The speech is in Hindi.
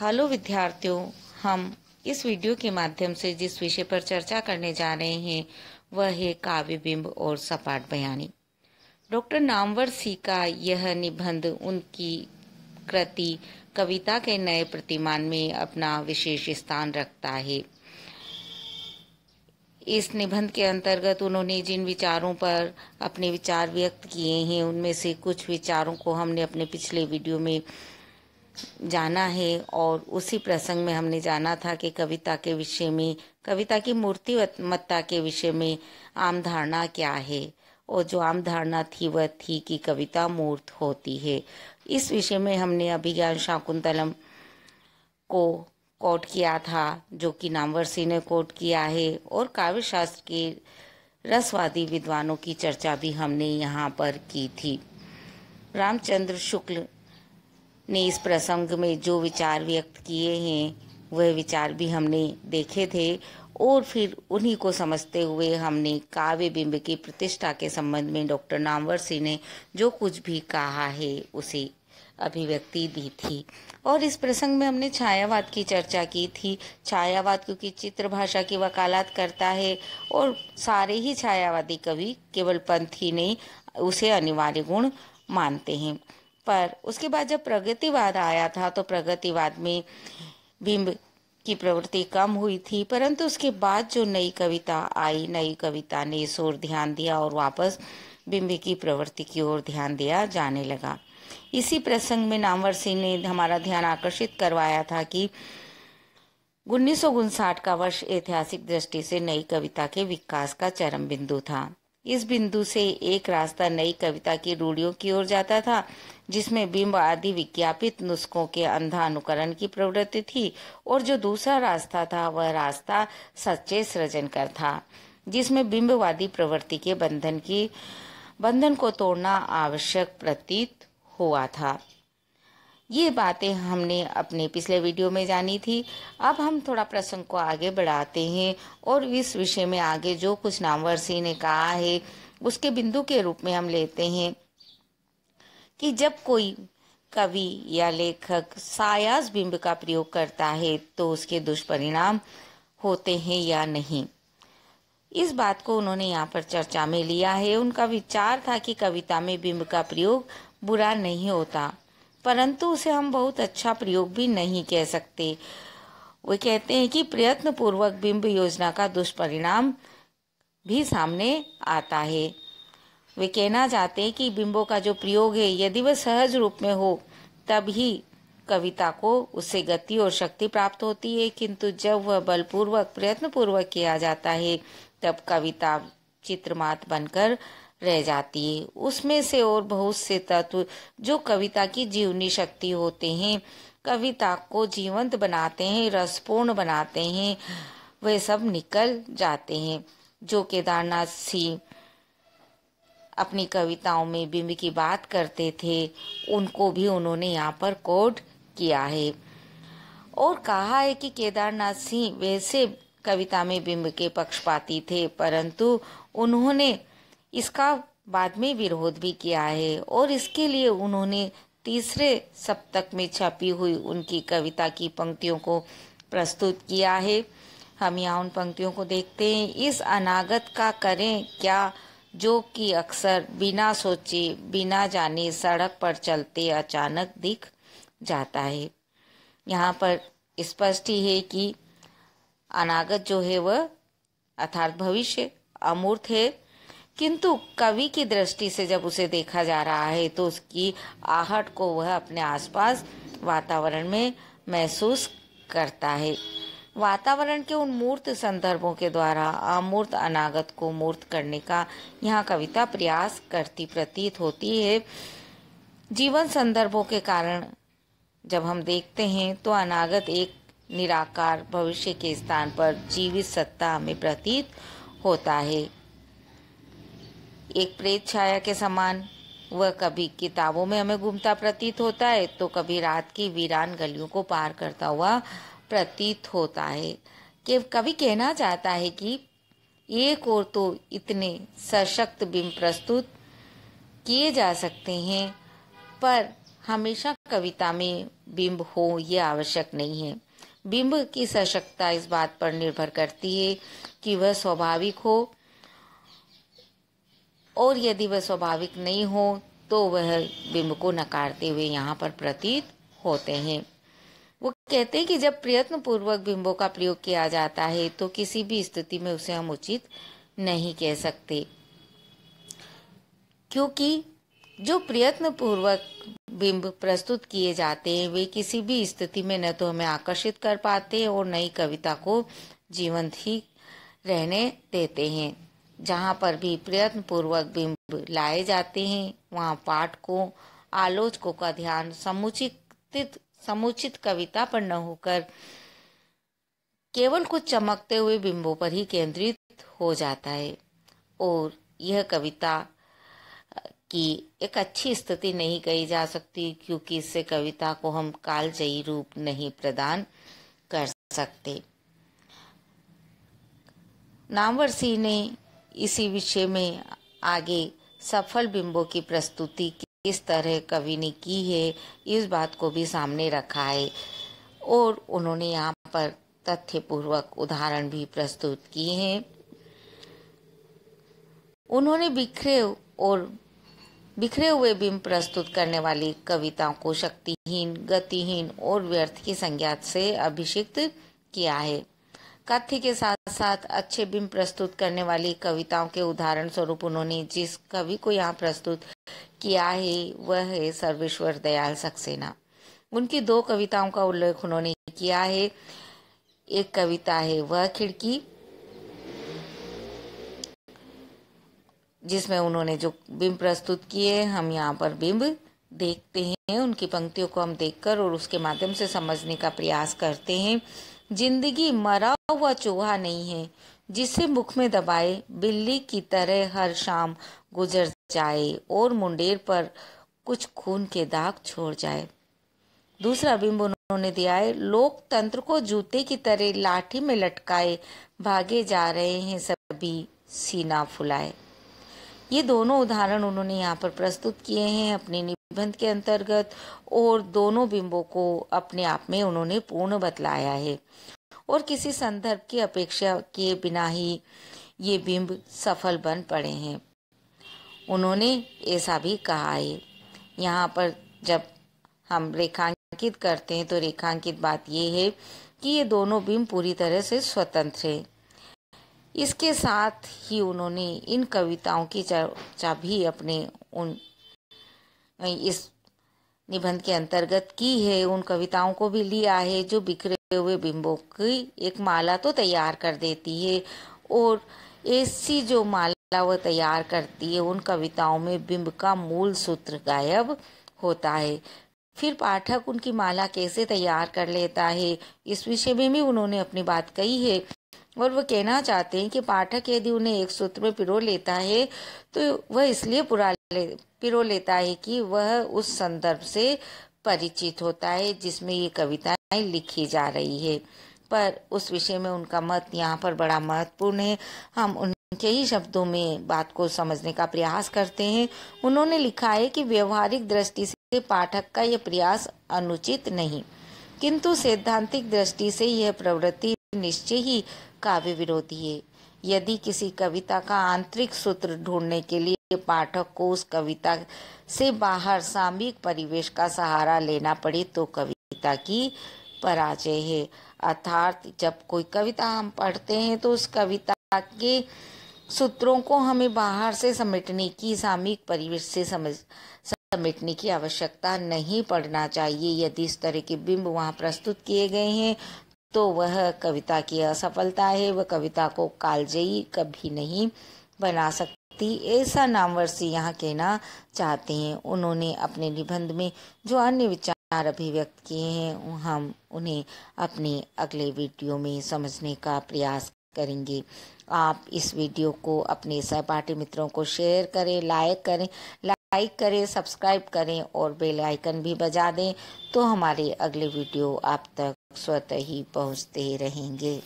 हेलो विद्यार्थियों हम इस वीडियो के माध्यम से जिस विषय पर चर्चा करने जा रहे हैं वह है काव्य बिंब और सपाट बयानी डॉक्टर नामवर सिंह का यह निबंध उनकी कृति कविता के नए प्रतिमान में अपना विशेष स्थान रखता है इस निबंध के अंतर्गत उन्होंने जिन विचारों पर अपने विचार व्यक्त किए हैं उनमें से कुछ विचारों को हमने अपने पिछले वीडियो में जाना है और उसी प्रसंग में हमने जाना था कि कविता के विषय में कविता की मूर्तिमत्ता के विषय में आम धारणा क्या है और जो आम धारणा थी वह थी कि कविता मूर्त होती है इस विषय में हमने अभिज्ञान शाकुंतलम को कोट किया था जो कि नामवर सिंह ने कोट किया है और काव्य शास्त्र के रसवादी विद्वानों की चर्चा भी हमने यहाँ पर की थी रामचंद्र शुक्ल ने इस प्रसंग में जो विचार व्यक्त किए हैं वह विचार भी हमने देखे थे और फिर उन्हीं को समझते हुए हमने काव्य बिंब की प्रतिष्ठा के संबंध में डॉक्टर नामवर सिंह ने जो कुछ भी कहा है उसे अभिव्यक्ति दी थी और इस प्रसंग में हमने छायावाद की चर्चा की थी छायावाद क्योंकि चित्र भाषा की वकालत करता है और सारे ही छायावादी कवि केवल पंथ ही नहीं उसे अनिवार्य गुण मानते हैं पर उसके बाद जब प्रगतिवाद आया था तो प्रगतिवाद में बिंब की प्रवृत्ति कम हुई थी परंतु उसके बाद जो नई कविता आई नई कविता ने इस ओर ध्यान दिया और वापस बिंब की प्रवृत्ति की ओर ध्यान दिया जाने लगा इसी प्रसंग में नामवर सिंह ने हमारा ध्यान आकर्षित करवाया था कि उन्नीस का वर्ष ऐतिहासिक दृष्टि से नई कविता के विकास का चरम बिंदु था इस बिंदु से एक रास्ता नई कविता की रूढ़ियों की ओर जाता था जिसमें बिंब आदि विज्ञापित नुस्खों के अंधा अनुकरण की प्रवृत्ति थी और जो दूसरा रास्ता था वह रास्ता सच्चे सृजन कर था जिसमें बिंबवादी प्रवृत्ति के बंधन की बंधन को तोड़ना आवश्यक प्रतीत हुआ था ये बातें हमने अपने पिछले वीडियो में जानी थी अब हम थोड़ा प्रसंग को आगे बढ़ाते हैं और इस विषय में आगे जो कुछ नामवर सिंह ने कहा है उसके बिंदु के रूप में हम लेते हैं कि जब कोई कवि या लेखक सायास बिंब का प्रयोग करता है तो उसके दुष्परिणाम होते हैं या नहीं इस बात को उन्होंने यहाँ पर चर्चा में लिया है उनका विचार था कि कविता में बिंब का प्रयोग बुरा नहीं होता परंतु उसे हम बहुत अच्छा प्रयोग भी नहीं कह सकते वे कहते हैं कि प्रयत्न पूर्वक बिंब योजना का दुष्परिणाम भी सामने आता है वे कहना चाहते हैं कि बिंबों का जो प्रयोग है यदि वह सहज रूप में हो तब ही कविता को उससे गति और शक्ति प्राप्त होती है किंतु जब वह बलपूर्वक प्रयत्न पूर्वक किया जाता है तब कविता चित्रमात बनकर रह जाती है उसमें से और बहुत से तत्व जो कविता की जीवनी शक्ति होते हैं कविता को जीवंत बनाते हैं रसपूर्ण बनाते हैं वे सब निकल जाते हैं जो केदारनाथ सिंह अपनी कविताओं में बिंब की बात करते थे उनको भी उन्होंने यहाँ पर कोट किया है और कहा है कि केदारनाथ सिंह वैसे कविता में बिंब के पक्षपाती थे परंतु उन्होंने इसका बाद में विरोध भी किया है और इसके लिए उन्होंने तीसरे सप्तक में छपी हुई उनकी कविता की पंक्तियों को प्रस्तुत किया है हम यहाँ उन पंक्तियों को देखते हैं इस अनागत का करें क्या जो कि अक्सर बिना सोचे बिना जाने सड़क पर चलते अचानक दिख जाता है यहाँ पर स्पष्ट ही है कि अनागत जो है वह अर्थात भविष्य अमूर्त है किंतु कवि की दृष्टि से जब उसे देखा जा रहा है तो उसकी आहट को वह अपने आसपास वातावरण में महसूस करता है वातावरण के उन मूर्त संदर्भों के द्वारा अमूर्त अनागत को मूर्त करने का यहाँ कविता प्रयास करती प्रतीत होती है जीवन संदर्भों के कारण जब हम देखते हैं तो अनागत एक निराकार भविष्य के स्थान पर जीवित सत्ता में प्रतीत होता है एक प्रेत छाया के समान वह कभी किताबों में हमें घूमता प्रतीत होता है तो कभी रात की वीरान गलियों को पार करता हुआ प्रतीत होता है कि कवि कहना चाहता है कि एक और तो इतने सशक्त बिंब प्रस्तुत किए जा सकते हैं पर हमेशा कविता में बिंब हो ये आवश्यक नहीं है बिंब की सशक्तता इस बात पर निर्भर करती है कि वह स्वाभाविक हो और यदि वह स्वाभाविक नहीं हो तो वह बिंब को नकारते हुए यहाँ पर प्रतीत होते हैं वो कहते हैं कि जब प्रयत्न पूर्वक बिंबों का प्रयोग किया जाता है तो किसी भी स्थिति में उसे हम उचित नहीं कह सकते क्योंकि जो प्रयत्न पूर्वक बिंब प्रस्तुत किए जाते हैं वे किसी भी स्थिति में न तो हमें आकर्षित कर पाते और नई कविता को जीवंत ही रहने देते हैं जहाँ पर भी प्रयत्न पूर्वक बिंब लाए जाते हैं वहाँ पाठ को आलोचकों का ध्यान समुचित समुचित कविता पर न होकर केवल कुछ चमकते हुए बिंबों पर ही केंद्रित हो जाता है और यह कविता की एक अच्छी स्थिति नहीं कही जा सकती क्योंकि इससे कविता को हम कालजयी रूप नहीं प्रदान कर सकते नामवर सिंह ने इसी विषय में आगे सफल बिंबों की प्रस्तुति किस तरह कवि ने की है इस बात को भी सामने रखा है और उन्होंने यहाँ पर तथ्यपूर्वक उदाहरण भी प्रस्तुत किए हैं उन्होंने बिखरे और बिखरे हुए बिंब प्रस्तुत करने वाली कविताओं को शक्तिहीन गतिहीन और व्यर्थ की संज्ञा से अभिषिक्त किया है कथ्य के साथ साथ अच्छे बिंब प्रस्तुत करने वाली कविताओं के उदाहरण स्वरूप उन्होंने जिस कवि को यहाँ प्रस्तुत किया है वह है सर्वेश्वर दयाल सक्सेना उनकी दो कविताओं का उल्लेख उन्होंने किया है एक कविता है वह खिड़की जिसमें उन्होंने जो बिंब प्रस्तुत किए हम यहाँ पर बिंब देखते हैं उनकी पंक्तियों को हम देखकर और उसके माध्यम से समझने का प्रयास करते हैं जिंदगी मरा हुआ चूहा नहीं है जिसे मुख में दबाए बिल्ली की तरह हर शाम गुजर जाए और मुंडेर पर कुछ खून के दाग छोड़ जाए दूसरा बिंब उन्होंने दिया है लोकतंत्र को जूते की तरह लाठी में लटकाए भागे जा रहे हैं सभी सीना फुलाए ये दोनों उदाहरण उन्होंने यहाँ पर प्रस्तुत किए हैं अपने निबंध के अंतर्गत और दोनों बिंबों को अपने आप में उन्होंने पूर्ण बतलाया है और किसी संदर्भ की अपेक्षा के बिना ही ये बिंब सफल बन पड़े हैं उन्होंने ऐसा भी कहा है यहाँ पर जब हम रेखांकित करते हैं तो रेखांकित बात यह है कि ये दोनों बिंब पूरी तरह से स्वतंत्र है इसके साथ ही उन्होंने इन कविताओं की चर्चा भी अपने उन इस निबंध के अंतर्गत की है उन कविताओं को भी लिया है जो बिखरे हुए बिंबों की एक माला तो तैयार कर देती है और ऐसी जो माला वह तैयार करती है उन कविताओं में बिंब का मूल सूत्र गायब होता है फिर पाठक उनकी माला कैसे तैयार कर लेता है इस विषय में भी उन्होंने अपनी बात कही है और वह कहना चाहते हैं कि पाठक यदि उन्हें एक सूत्र में पिरो लेता है तो वह इसलिए पुरा ले, पिरो लेता है कि वह उस संदर्भ से परिचित होता है जिसमें ये कविता लिखी जा रही है पर उस विषय में उनका मत यहाँ पर बड़ा महत्वपूर्ण है हम उनके ही शब्दों में बात को समझने का प्रयास करते हैं उन्होंने लिखा है कि व्यवहारिक दृष्टि से पाठक का यह प्रयास अनुचित नहीं किंतु सैद्धांतिक दृष्टि से यह प्रवृत्ति निश्चय ही काव्य विरोधी है यदि किसी कविता का आंतरिक सूत्र ढूंढने के लिए पाठक को उस कविता से बाहर सामयिक परिवेश का सहारा लेना पड़े तो कवि कविता की पराजय है अर्थात जब कोई कविता हम पढ़ते हैं तो उस कविता के सूत्रों को हमें बाहर से समेटने की सामयिक परिवेश से समझ समेटने की आवश्यकता नहीं पड़ना चाहिए यदि इस तरह के बिंब वहाँ प्रस्तुत किए गए हैं तो वह कविता की असफलता है वह कविता को कालजयी कभी नहीं बना सकती ऐसा नामवर से यहाँ कहना चाहते हैं उन्होंने अपने निबंध में जो अन्य विचार विचार अभिव्यक्त किए हैं हम उन्हें अपने अगले वीडियो में समझने का प्रयास करेंगे आप इस वीडियो को अपने सहपाठी मित्रों को शेयर करें लाइक करें लाइक करें सब्सक्राइब करें और बेल आइकन भी बजा दें तो हमारे अगले वीडियो आप तक स्वतः ही पहुंचते रहेंगे